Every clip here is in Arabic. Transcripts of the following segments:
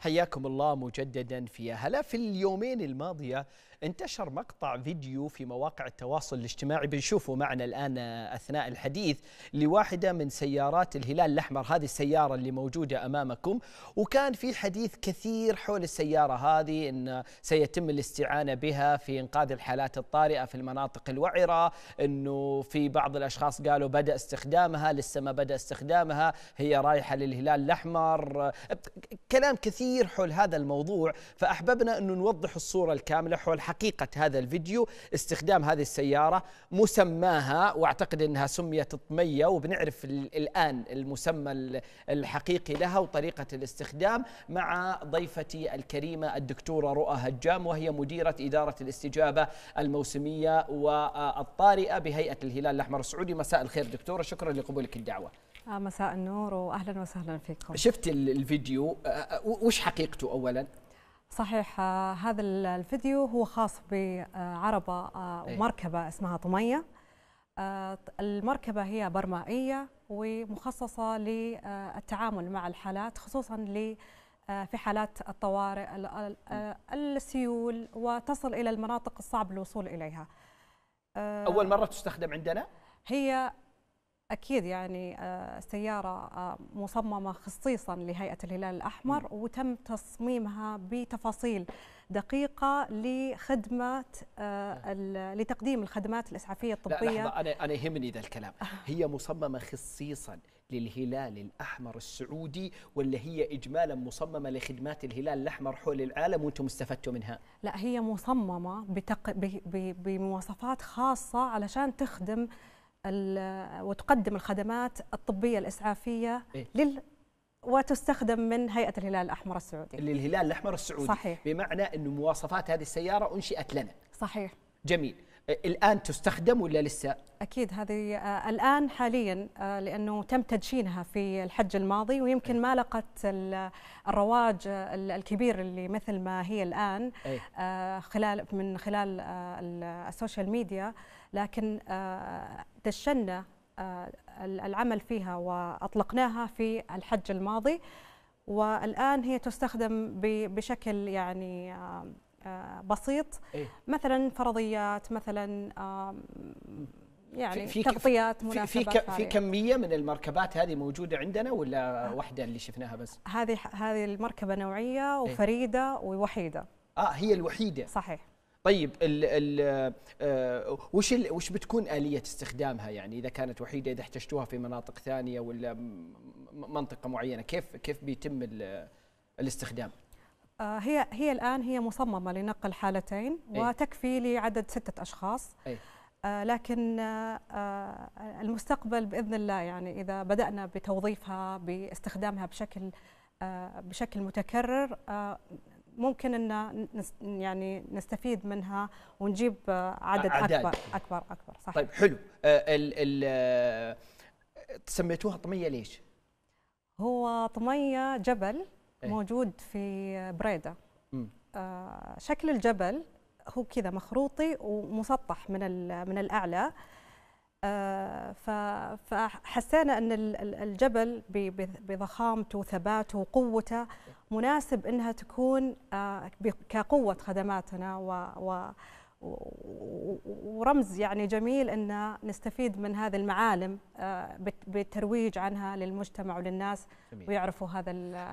حياكم الله مجددا في هلا في اليومين الماضيه انتشر مقطع فيديو في مواقع التواصل الاجتماعي بنشوفه معنا الآن آه، أثناء الحديث لواحدة من سيارات الهلال الأحمر هذه السيارة اللي موجودة أمامكم وكان في حديث كثير حول السيارة هذه أن سيتم الاستعانة بها في إنقاذ الحالات الطارئة في المناطق الوعرة أنه في بعض الأشخاص قالوا بدأ استخدامها لسه ما بدأ استخدامها هي رايحة للهلال الأحمر كلام كثير حول هذا الموضوع فأحببنا أنه نوضح الصورة الكاملة حول حقيقة هذا الفيديو استخدام هذه السيارة مسماها واعتقد أنها سميت طمية وبنعرف الآن المسمى الحقيقي لها وطريقة الاستخدام مع ضيفتي الكريمة الدكتورة رؤى هجام وهي مديرة إدارة الاستجابة الموسمية والطارئة بهيئة الهلال الأحمر السعودي مساء الخير دكتورة شكرا لقبولك الدعوة آه، مساء النور واهلا وسهلا فيكم شفت الفيديو آه، آه، وش حقيقته اولا صحيح آه، هذا الفيديو هو خاص بعربة آه، إيه. ومركبة اسمها طمية آه، المركبة هي برمائية ومخصصة للتعامل مع الحالات خصوصا في حالات الطوارئ السيول وتصل إلى المناطق الصعب الوصول إليها أول مرة تستخدم عندنا؟ هي اكيد يعني السياره آه، آه، مصممه خصيصا لهيئه الهلال الاحمر وتم تصميمها بتفاصيل دقيقه لخدمه آه، لتقديم الخدمات الاسعافيه الطبيه لا انا انا يهمني ذا الكلام هي مصممه خصيصا للهلال الاحمر السعودي ولا هي اجمالا مصممه لخدمات الهلال الاحمر حول العالم وانتم استفدتوا منها؟ لا هي مصممه بتق... ب... ب... بمواصفات خاصه علشان تخدم وتقدم الخدمات الطبيه الاسعافيه إيه؟ لل وتستخدم من هيئه الهلال الاحمر السعودي للهلال الاحمر السعودي صحيح بمعنى انه مواصفات هذه السياره انشئت لنا صحيح جميل الان تستخدم ولا لسه اكيد هذه آه، الان حاليا آه، لانه تم تدشينها في الحج الماضي ويمكن إيه. ما لقت الرواج الكبير اللي مثل ما هي الان إيه. آه، خلال من خلال السوشيال ميديا لكن دشنا آه، العمل فيها واطلقناها في الحج الماضي والان هي تستخدم بشكل يعني آه، آه، بسيط إيه؟ مثلا فرضيات مثلا يعني في تغطيات مناسبه في, في, في كميه من المركبات هذه موجوده عندنا ولا آه. واحده اللي شفناها بس هذه هذه المركبه نوعيه إيه. وفريده إيه؟ ووحيده اه هي الوحيده صحيح طيب ال ال آه وش ال وش بتكون اليه استخدامها يعني اذا كانت وحيده اذا احتجتوها في مناطق ثانيه ولا منطقه معينه كيف كيف بيتم الاستخدام؟ آه، هي هي الان هي مصممه لنقل حالتين إيه. وتكفي لعدد سته اشخاص أي. آه لكن آه،, آه المستقبل باذن الله يعني اذا بدانا بتوظيفها باستخدامها بشكل آه بشكل متكرر آه، ممكن ان يعني نستفيد منها ونجيب عدد أعداد. اكبر اكبر اكبر صح طيب حلو آه، ال ال سميتوها طميه ليش؟ هو طميه جبل إيه. موجود في بريده آه، شكل الجبل هو كذا مخروطي ومسطح من من الاعلى آه آه، فحسينا أن الجبل بضخامته وثباته وقوته مناسب أنها تكون آه، كقوة خدماتنا و ورمز يعني جميل ان نستفيد من هذه المعالم آه، بالترويج عنها للمجتمع وللناس جميل. ويعرفوا هذا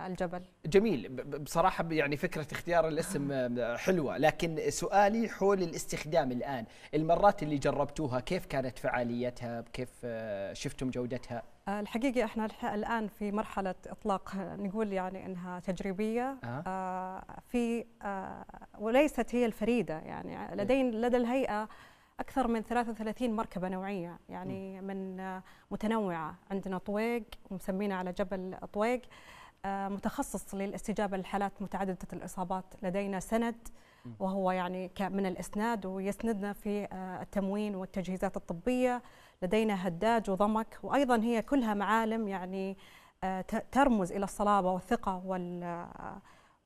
الجبل جميل بصراحه يعني فكره اختيار الاسم آه، حلوه لكن سؤالي حول الاستخدام الان المرات اللي جربتوها كيف كانت فعاليتها كيف آه، شفتم جودتها آه، الحقيقة احنا الآن في مرحلة إطلاق آه، نقول يعني أنها تجريبية آه. أه. في آه وليست هي الفريدة يعني إيه. لدينا لدى الهيئة أكثر من 33 مركبة نوعية يعني من متنوعة عندنا طويق ومسمينا على جبل طويق متخصص للاستجابة لحالات متعددة الإصابات لدينا سند وهو يعني من الاسناد ويسندنا في آه، التموين والتجهيزات الطبيه لدينا هداج وضمك وايضا هي كلها معالم يعني آه، ترمز الى الصلابه والثقه آه،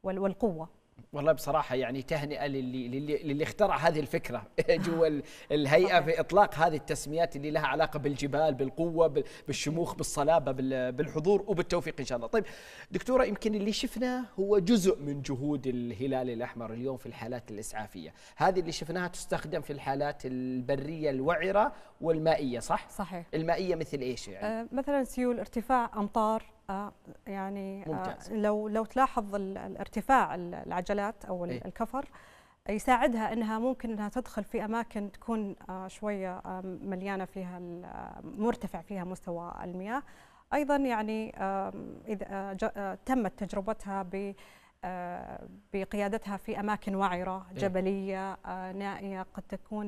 والقوه والله بصراحة يعني تهنئة للي, للي, للي اخترع هذه الفكرة جوا الهيئة في إطلاق هذه التسميات اللي لها علاقة بالجبال بالقوة بالشموخ بالصلابة بالحضور وبالتوفيق إن شاء الله طيب دكتورة يمكن اللي شفناه هو جزء من جهود الهلال الأحمر اليوم في الحالات الإسعافية هذه اللي شفناها تستخدم في الحالات البرية الوعرة والمائية صح؟ صحيح المائية مثل إيش يعني؟ أه مثلا سيول ارتفاع أمطار آه، يعني آه، ممتاز. لو لو تلاحظ الارتفاع العجلات او إيه؟ الكفر يساعدها انها ممكن انها تدخل في اماكن تكون آه، شويه مليانه فيها مرتفع فيها مستوى المياه ايضا يعني اذا تمت تجربتها ب بقيادتها في اماكن وعره إيه. جبليه نائيه قد تكون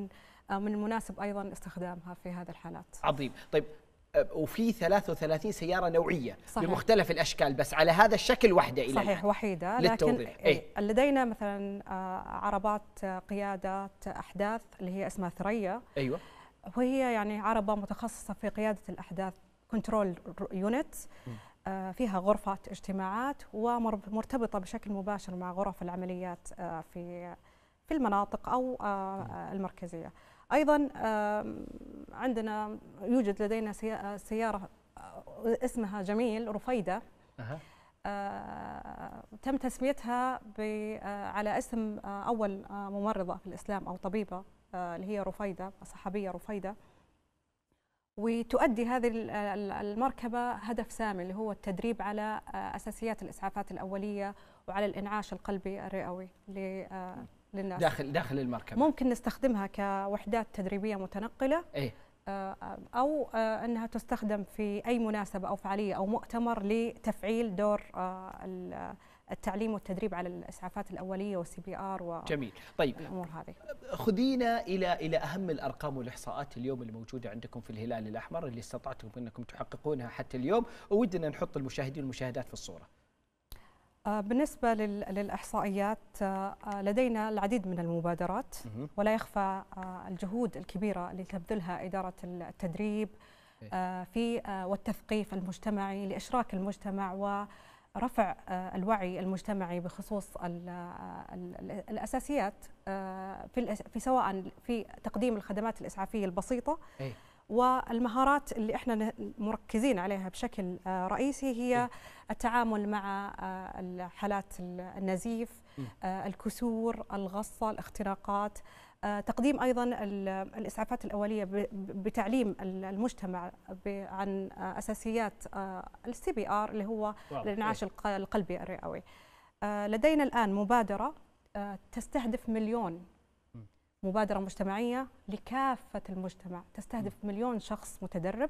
من المناسب ايضا استخدامها في هذه الحالات. عظيم، طيب وفي 33 سياره نوعيه صحيح. بمختلف الاشكال بس على هذا الشكل وحده الى صحيح وحيده للتوضيح. لكن إيه. إيه؟ لدينا مثلا آه، عربات آه، قياده احداث اللي هي اسمها ثريا ايوه وهي يعني عربه متخصصه في قياده الاحداث كنترول يونت آه، فيها غرفه اجتماعات ومرتبطه بشكل مباشر مع غرف العمليات في في المناطق او المركزيه أيضا عندنا يوجد لدينا سيارة آه، اسمها جميل رفيدة أه. تم تسميتها آه، على اسم آه، أول ممرضة في الإسلام أو طبيبة اللي هي رفيدة صحابية رفيدة وتؤدي هذه المركبة هدف سامي اللي هو التدريب على أساسيات الإسعافات الأولية وعلى الإنعاش القلبي الرئوي للناس داخل داخل المركبه ممكن نستخدمها كوحدات تدريبيه متنقله إيه؟ آه، او آه، انها تستخدم في اي مناسبه او فعاليه او مؤتمر لتفعيل دور آه، التعليم والتدريب على الاسعافات الاوليه والسي بي ار و جميل طيب الامور هذه خذينا الى الى اهم الارقام والاحصاءات اليوم اللي موجوده عندكم في الهلال الاحمر اللي استطعتم انكم تحققونها حتى اليوم وودنا نحط المشاهدين والمشاهدات في الصوره آه، بالنسبة للإحصائيات آه، آه، لدينا العديد من المبادرات ولا يخفى الجهود الكبيرة اللي تبذلها إدارة التدريب إيه. في والتثقيف المجتمعي لإشراك المجتمع ورفع الوعي المجتمعي بخصوص الأساسيات في سواء في تقديم الخدمات الإسعافية البسيطة إيه. والمهارات اللي احنا مركزين عليها بشكل آه، رئيسي هي التعامل مع آه، حالات النزيف آه، الكسور الغصه الاختراقات تقديم ايضا الاسعافات الاوليه بتعليم المجتمع عن اساسيات السي بي ار اللي هو الانعاش إيه. القلبي الرئوي لدينا الان مبادره تستهدف مليون مبادرة مجتمعية لكافة المجتمع تستهدف مليون شخص متدرب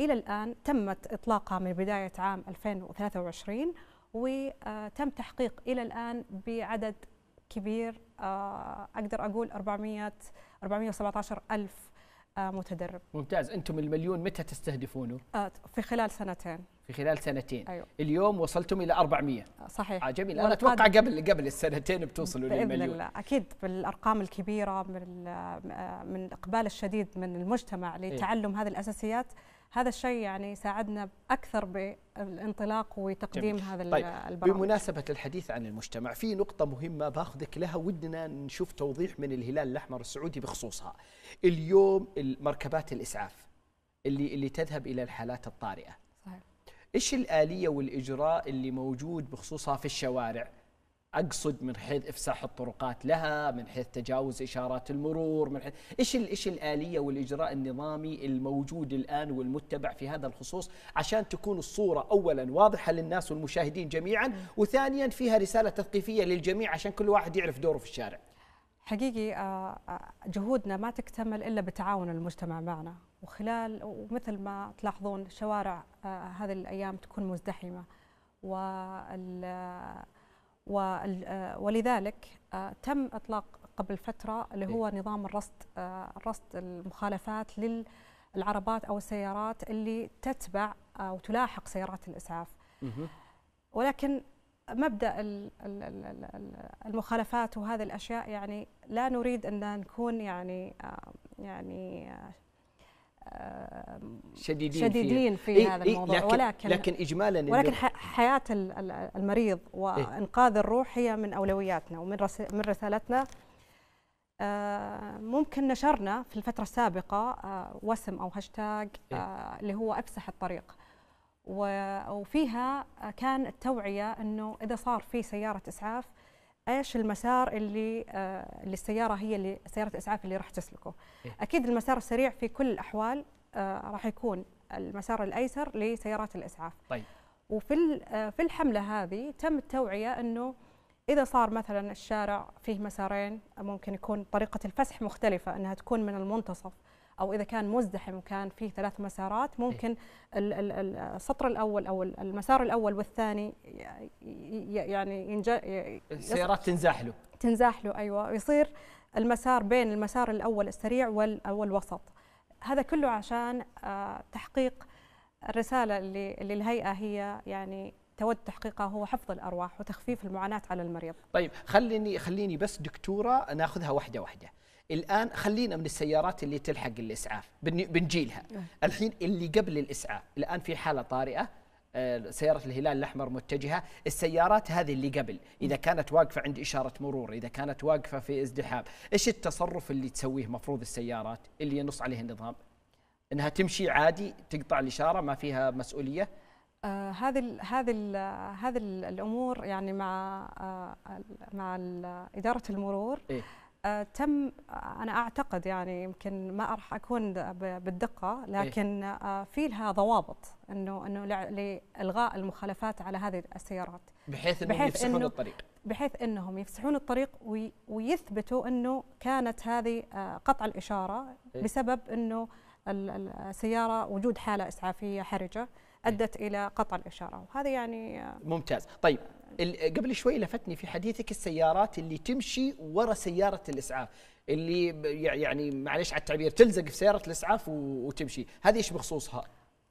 إلى الآن تمت إطلاقها من بداية عام 2023 وتم آه، تحقيق إلى الآن بعدد كبير آه، أقدر أقول 400 417 ألف آه، متدرب ممتاز أنتم المليون متى تستهدفونه؟ في خلال سنتين في خلال سنتين أيوه. اليوم وصلتم الى 400 صحيح آه جميل انا اتوقع قبل قبل السنتين بتوصلوا للمليون بإذن الله. اكيد بالارقام الكبيره من آه، من الاقبال الشديد من المجتمع إيه. لتعلم إيه؟ هذه الاساسيات هذا الشيء يعني ساعدنا اكثر بالانطلاق وتقديم جميل. هذا طيب. البرامج بمناسبه الحديث عن المجتمع في نقطه مهمه باخذك لها ودنا نشوف توضيح من الهلال الاحمر السعودي بخصوصها اليوم المركبات الاسعاف اللي اللي تذهب الى الحالات الطارئه ايش الاليه والاجراء اللي موجود بخصوصها في الشوارع اقصد من حيث افساح الطرقات لها من حيث تجاوز اشارات المرور من حيث ايش ايش الاليه والاجراء النظامي الموجود الان والمتبع في هذا الخصوص عشان تكون الصوره اولا واضحه للناس والمشاهدين جميعا وثانيا فيها رساله تثقيفيه للجميع عشان كل واحد يعرف دوره في الشارع حقيقي آه، آه، جهودنا ما تكتمل الا بتعاون المجتمع معنا وخلال ومثل ما تلاحظون شوارع آه، هذه الأيام تكون مزدحمة وال آه، ولذلك آه، تم إطلاق قبل فترة اللي هو إيه. نظام الرصد رصد المخالفات للعربات أو السيارات اللي تتبع أو تلاحق سيارات الإسعاف ولكن مبدا المخالفات وهذه الاشياء يعني لا نريد ان نكون يعني يعني شديدين, شديدين في, في إيه، هذا إيه، الموضوع لكن ولكن لكن اجمالا ولكن حياه المريض إيه. وانقاذ الروح هي من اولوياتنا ومن من رسالتنا آه، ممكن نشرنا في الفتره السابقه آه، وسم او هاشتاج آه، اللي هو افسح الطريق وفيها كان التوعيه انه اذا صار في سياره اسعاف ايش المسار اللي آه، اللي السياره هي اللي سياره الاسعاف اللي راح تسلكه إيه؟ اكيد المسار السريع في كل الاحوال آه، راح يكون المسار الايسر لسيارات الاسعاف طيب وفي آه، في الحمله هذه تم التوعيه انه اذا صار مثلا الشارع فيه مسارين ممكن يكون طريقه الفسح مختلفه انها تكون من المنتصف او اذا كان مزدحم وكان فيه ثلاث مسارات إيه. ممكن السطر الاول او المسار الاول والثاني يعني ينج... السيارات تنزاح له تنزاح له ايوه يصير المسار بين المسار الاول السريع والوسط هذا كله عشان آه، تحقيق الرساله اللي اللي الهيئه هي يعني تود تحقيقها هو حفظ الارواح وتخفيف المعاناه على المريض. طيب خليني خليني بس دكتوره ناخذها واحده واحده. الان خلينا من السيارات اللي تلحق الاسعاف بنجيلها نعم. الحين اللي قبل الاسعاف الان في حاله طارئه آه، سيارة الهلال الأحمر متجهة السيارات هذه اللي قبل إذا كانت واقفة عند إشارة مرور إذا كانت واقفة في ازدحام إيش التصرف اللي تسويه مفروض السيارات اللي ينص عليه النظام انها تمشي عادي تقطع الاشاره ما فيها مسؤوليه آه، هذه ال هذه هذه الامور يعني مع آه مع اداره المرور إيه؟ آه، تم انا اعتقد يعني يمكن ما راح اكون بالدقه إيه. لكن إيه؟ في لها ضوابط انه انه لالغاء المخالفات على هذه السيارات بحيث انهم بحيث يفسحون إنه الطريق بحيث انهم يفسحون الطريق ويثبتوا انه كانت هذه آه، قطع الاشاره إيه؟ بسبب انه السياره وجود حاله اسعافيه حرجه إيه. ادت إيه؟ الى قطع الاشاره وهذا يعني آه، ممتاز طيب قبل شوي لفتني في حديثك السيارات اللي تمشي ورا سياره الاسعاف اللي يعني معلش على التعبير تلزق في سياره الاسعاف وتمشي هذه ايش بخصوصها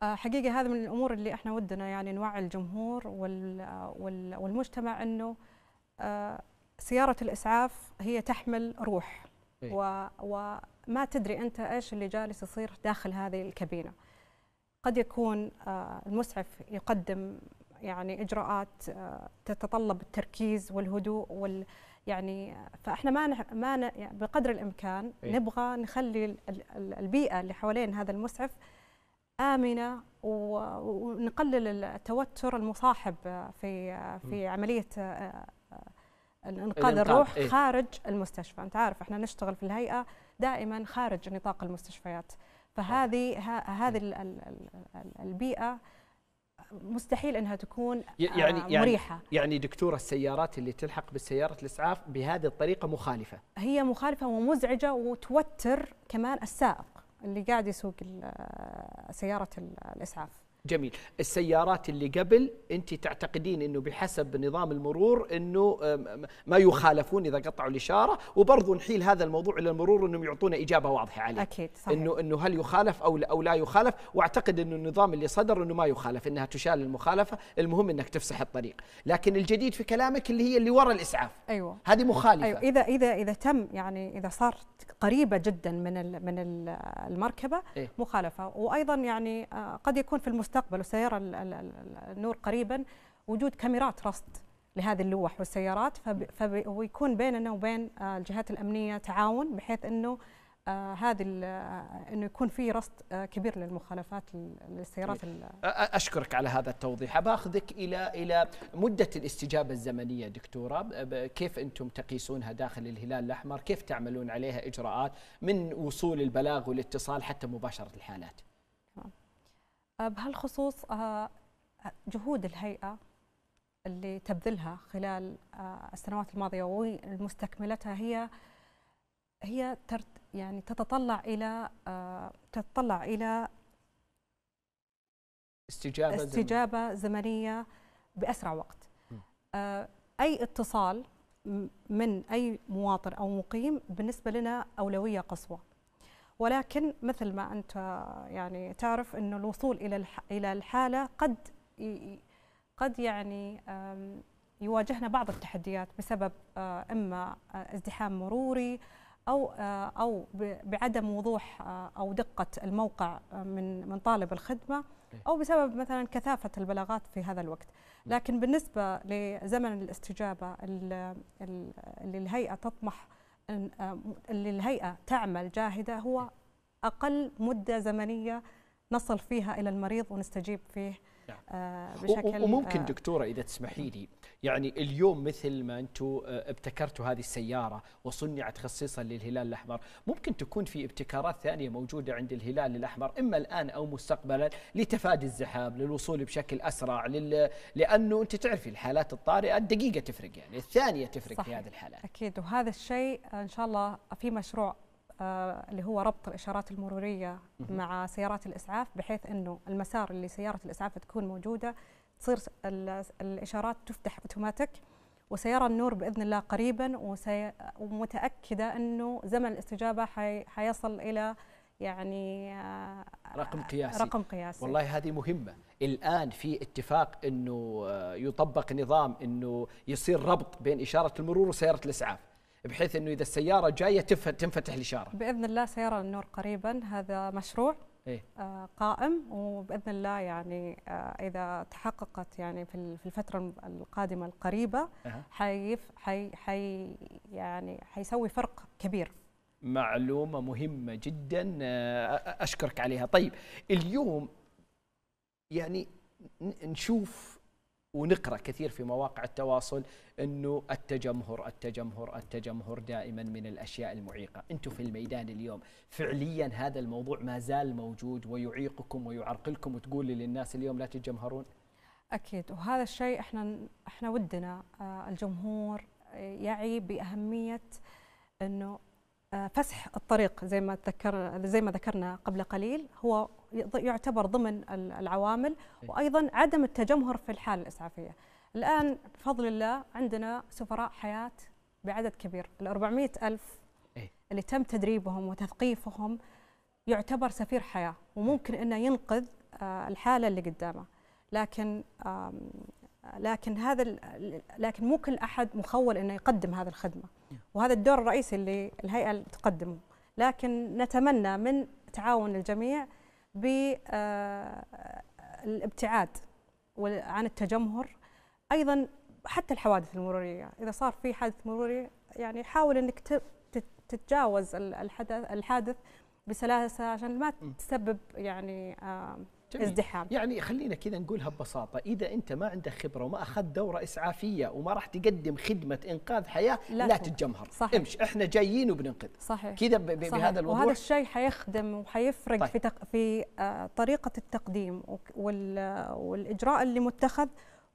آه، حقيقه هذا من الامور اللي احنا ودنا يعني نوعي الجمهور والمجتمع انه آه، سياره الاسعاف هي تحمل روح إيه. وما تدري انت ايش اللي جالس يصير داخل هذه الكابينه قد يكون آه، المسعف يقدم يعني اجراءات آه، تتطلب التركيز والهدوء وال يعني فاحنا ما نح ما ن يعني بقدر الامكان إيه؟ نبغى نخلي البيئه اللي حوالين هذا المسعف امنه ونقلل التوتر المصاحب آه، في آه، في عمليه انقاذ الروح إيه؟ خارج المستشفى انت عارف احنا نشتغل في الهيئه دائما خارج نطاق المستشفيات فهذه هذه البيئه مستحيل انها تكون يعني, آه، يعني مريحه يعني, دكتور دكتوره السيارات اللي تلحق بالسياره الاسعاف بهذه الطريقه مخالفه هي مخالفه ومزعجه وتوتر كمان السائق اللي قاعد يسوق سياره الاسعاف جميل السيارات اللي قبل انت تعتقدين انه بحسب نظام المرور انه ما يخالفون اذا قطعوا الاشاره وبرضه نحيل هذا الموضوع الى المرور انهم يعطونا اجابه واضحه عليه اكيد صحيح. انه انه هل يخالف او او لا يخالف واعتقد انه النظام اللي صدر انه ما يخالف انها تشال المخالفه المهم انك تفسح الطريق لكن الجديد في كلامك اللي هي اللي ورا الاسعاف ايوه هذه مخالفه أيوة. اذا اذا اذا تم يعني اذا صارت قريبه جدا من من المركبه إيه؟ مخالفه وايضا يعني آه، قد يكون في المستقبل المستقبل والسيارة النور قريبا وجود كاميرات رصد لهذه اللوح والسيارات ويكون بيننا وبين آه، الجهات الأمنية تعاون بحيث أنه آه هذه آه، انه يكون في رصد آه كبير للمخالفات للسيارات طيب. اشكرك على هذا التوضيح باخذك الى الى مده الاستجابه الزمنيه دكتوره كيف انتم تقيسونها داخل الهلال الاحمر كيف تعملون عليها اجراءات من وصول البلاغ والاتصال حتى مباشره الحالات آه، بهالخصوص آه، جهود الهيئة اللي تبذلها خلال آه، السنوات الماضية ومستكملتها هي هي يعني تتطلع إلى تتطلع إلى استجابة, استجابة زمنية بأسرع وقت أي اتصال من أي مواطن أو مقيم بالنسبة لنا أولوية قصوى ولكن مثل ما انت يعني تعرف انه الوصول الى الى الحاله قد قد يعني يواجهنا بعض التحديات بسبب آه، اما آه، ازدحام مروري او آه، او بعدم وضوح او دقه الموقع من من طالب الخدمه إيه. او بسبب مثلا كثافه البلاغات في هذا الوقت نعم. لكن بالنسبه لزمن الاستجابه اللي الهيئه تطمح آه، اللي الهيئة تعمل جاهدة هو أقل مدة زمنية نصل فيها إلى المريض ونستجيب فيه نعم. آه، بشكل وممكن آه. دكتوره اذا تسمحي لي يعني اليوم مثل ما انتم آه، ابتكرتوا هذه السياره وصنعت خصيصا للهلال الاحمر ممكن تكون في ابتكارات ثانيه موجوده عند الهلال الاحمر اما الان او مستقبلا لتفادي الزحام للوصول بشكل اسرع لل... لانه انت تعرفي الحالات الطارئه الدقيقه تفرق يعني الثانيه تفرق صحيح. في هذه الحالات اكيد وهذا الشيء ان شاء الله في مشروع آه، اللي هو ربط الاشارات المروريه مع سيارات الاسعاف بحيث انه المسار اللي سياره الاسعاف تكون موجوده تصير الاشارات تفتح اوتوماتيك وسيرى النور باذن الله قريبا ومتاكده انه زمن الاستجابه حيصل الى يعني آه، رقم قياسي رقم قياسي والله هذه مهمه الان في اتفاق انه آه، يطبق نظام انه يصير ربط بين اشاره المرور وسياره الاسعاف بحيث انه اذا السياره جايه تنفتح الاشاره باذن الله سياره النور قريبا هذا مشروع إيه؟ آه، قائم وباذن الله يعني آه، اذا تحققت يعني في الفتره القادمه القريبه أه. حيف حي حي يعني حيسوي فرق كبير معلومه مهمه جدا آه، اشكرك عليها طيب اليوم يعني نشوف ونقرا كثير في مواقع التواصل انه التجمهر التجمهر التجمهر دائما من الاشياء المعيقه، انتم في الميدان اليوم فعليا هذا الموضوع ما زال موجود ويعيقكم ويعرقلكم وتقول للناس اليوم لا تتجمهرون؟ اكيد وهذا الشيء احنا احنا ودنا آه، الجمهور آه، يعي باهميه انه فسح الطريق زي ما تذكر زي ما ذكرنا قبل قليل هو يعتبر ضمن العوامل إيه. وايضا عدم التجمهر في الحاله الاسعافيه. الان بفضل الله عندنا سفراء حياه بعدد كبير، ال ألف إيه. اللي تم تدريبهم وتثقيفهم يعتبر سفير حياه وممكن انه ينقذ آه، الحاله اللي قدامه. لكن لكن هذا لكن مو كل احد مخول انه يقدم هذه الخدمه وهذا الدور الرئيسي اللي الهيئه تقدمه لكن نتمنى من تعاون الجميع بالابتعاد آه، عن التجمهر ايضا حتى الحوادث المروريه اذا صار في حادث مروري يعني حاول انك تتجاوز الحدث الحادث بسلاسه عشان ما تسبب يعني جميل. ازدحام يعني خلينا كذا نقولها ببساطه اذا انت ما عندك خبره وما اخذت دوره اسعافيه وما راح تقدم خدمه انقاذ حياه لا, لا تتجمهر صحيح. امش احنا جايين وبننقذ صحيح كذا بهذا الوضوح وهذا الشيء حيخدم وحيفرق طيب. في تق... في آه، طريقه التقديم وال... والاجراء اللي متخذ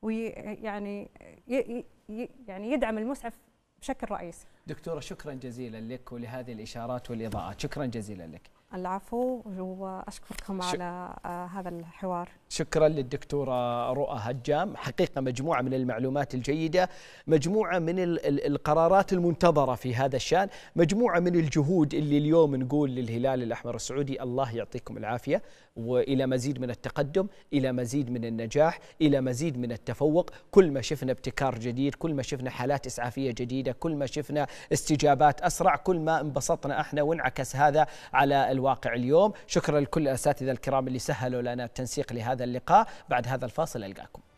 ويعني ي... ي... يعني يدعم المسعف بشكل رئيسي دكتوره شكرا جزيلا لك ولهذه الاشارات والاضاءات شكرا جزيلا لك العفو واشكركم على آه، هذا الحوار شكرا للدكتورة رؤى هجام حقيقة مجموعة من المعلومات الجيدة مجموعة من القرارات المنتظرة في هذا الشأن مجموعة من الجهود اللي اليوم نقول للهلال الأحمر السعودي الله يعطيكم العافية وإلى مزيد من التقدم إلى مزيد من النجاح إلى مزيد من التفوق كل ما شفنا ابتكار جديد كل ما شفنا حالات إسعافية جديدة كل ما شفنا استجابات أسرع كل ما انبسطنا احنا وانعكس هذا على الواقع اليوم شكرا لكل الأساتذة الكرام اللي سهلوا لنا التنسيق لهذا هذا اللقاء بعد هذا الفاصل ألقاكم